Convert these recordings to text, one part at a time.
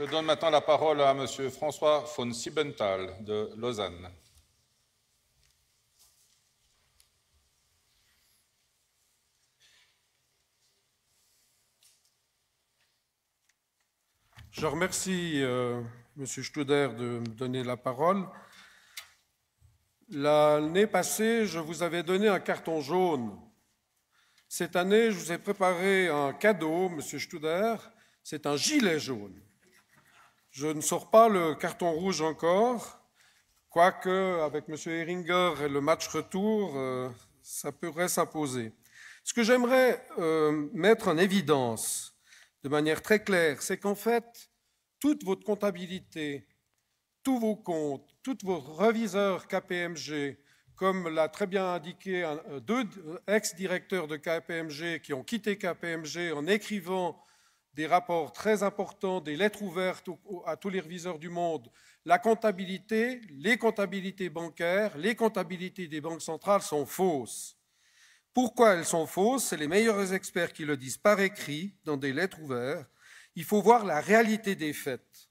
Je donne maintenant la parole à M. François von Siebenthal de Lausanne. Je remercie euh, M. Studer de me donner la parole. L'année passée, je vous avais donné un carton jaune. Cette année, je vous ai préparé un cadeau, M. Studer. C'est un gilet jaune. Je ne sors pas le carton rouge encore, quoique avec M. Heringer et le match retour, euh, ça pourrait s'imposer. Ce que j'aimerais euh, mettre en évidence de manière très claire, c'est qu'en fait, toute votre comptabilité, tous vos comptes, tous vos reviseurs KPMG, comme l'a très bien indiqué euh, deux ex-directeurs de KPMG qui ont quitté KPMG en écrivant des rapports très importants, des lettres ouvertes à tous les reviseurs du monde. La comptabilité, les comptabilités bancaires, les comptabilités des banques centrales sont fausses. Pourquoi elles sont fausses C'est les meilleurs experts qui le disent par écrit, dans des lettres ouvertes. Il faut voir la réalité des faits.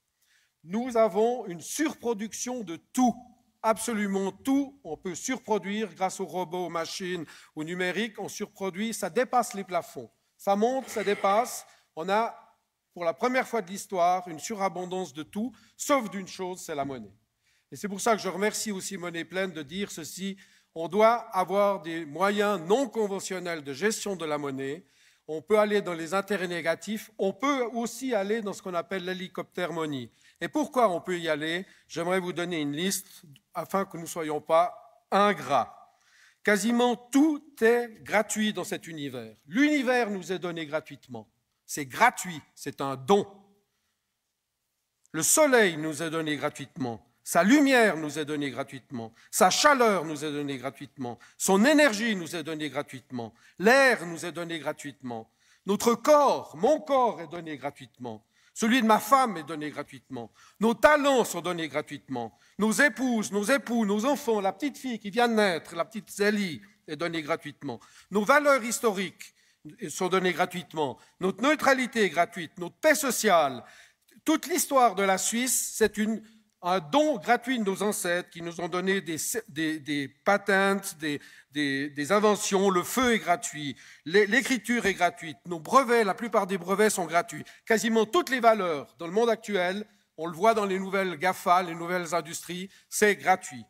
Nous avons une surproduction de tout, absolument tout. On peut surproduire grâce aux robots, aux machines, au numérique. On surproduit, ça dépasse les plafonds. Ça monte, ça dépasse on a pour la première fois de l'histoire une surabondance de tout, sauf d'une chose, c'est la monnaie. Et c'est pour ça que je remercie aussi Monnaie Pleine de dire ceci, on doit avoir des moyens non conventionnels de gestion de la monnaie, on peut aller dans les intérêts négatifs, on peut aussi aller dans ce qu'on appelle l'hélicoptère money. Et pourquoi on peut y aller J'aimerais vous donner une liste afin que nous ne soyons pas ingrats. Quasiment tout est gratuit dans cet univers. L'univers nous est donné gratuitement. C'est gratuit, c'est un don. Le soleil nous est donné gratuitement, sa lumière nous est donnée gratuitement, sa chaleur nous est donnée gratuitement, son énergie nous est donnée gratuitement, l'air nous est donné gratuitement, notre corps, mon corps est donné gratuitement, celui de ma femme est donné gratuitement, nos talents sont donnés gratuitement, nos épouses, nos époux, nos enfants, la petite fille qui vient de naître, la petite Zélie est donnée gratuitement, nos valeurs historiques, sont donnés gratuitement. Notre neutralité est gratuite, notre paix sociale. Toute l'histoire de la Suisse, c'est un don gratuit de nos ancêtres qui nous ont donné des, patentes, des, inventions. Le feu est gratuit, l'écriture est gratuite, nos brevets, la plupart des brevets sont gratuits. Quasiment toutes les valeurs dans le monde actuel, on le voit dans les nouvelles GAFA, les nouvelles industries, c'est gratuit.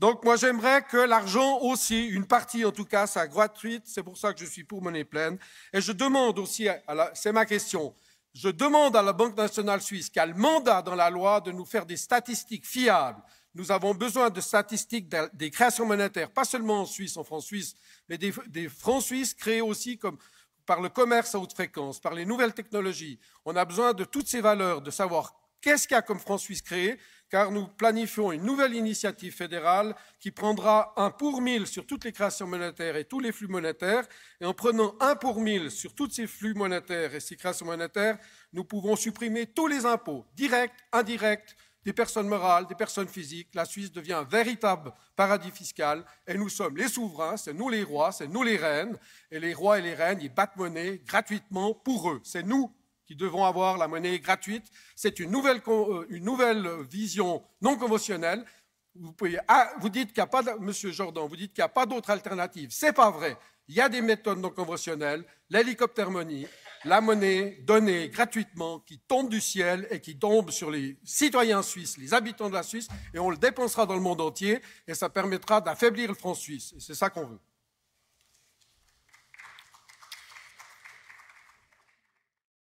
Donc moi j'aimerais que l'argent aussi, une partie en tout cas, soit gratuite. C'est pour ça que je suis pour monnaie pleine. Et je demande aussi, c'est ma question, je demande à la Banque nationale suisse qui a le mandat dans la loi de nous faire des statistiques fiables. Nous avons besoin de statistiques des créations monétaires, pas seulement en Suisse, en France suisse, mais des, des francs suisses créés aussi par le commerce à haute fréquence, par les nouvelles technologies. On a besoin de toutes ces valeurs, de savoir qu'est-ce qu'il y a comme francs suisses créés car nous planifions une nouvelle initiative fédérale qui prendra un pour mille sur toutes les créations monétaires et tous les flux monétaires. Et en prenant un pour mille sur tous ces flux monétaires et ces créations monétaires, nous pouvons supprimer tous les impôts, directs, indirects, des personnes morales, des personnes physiques. La Suisse devient un véritable paradis fiscal et nous sommes les souverains, c'est nous les rois, c'est nous les reines. Et les rois et les reines, ils battent monnaie gratuitement pour eux. C'est nous qui devront avoir la monnaie gratuite. C'est une nouvelle, euh, une nouvelle vision non conventionnelle. Vous, ah, dites qu'il n'y a pas, Monsieur Jordan, vous dites qu'il a pas d'autre alternative. C'est pas vrai. Il y a des méthodes non conventionnelles, l'hélicoptère-money, la monnaie donnée gratuitement qui tombe du ciel et qui tombe sur les citoyens suisses, les habitants de la Suisse, et on le dépensera dans le monde entier, et ça permettra d'affaiblir le franc suisse. c'est ça qu'on veut.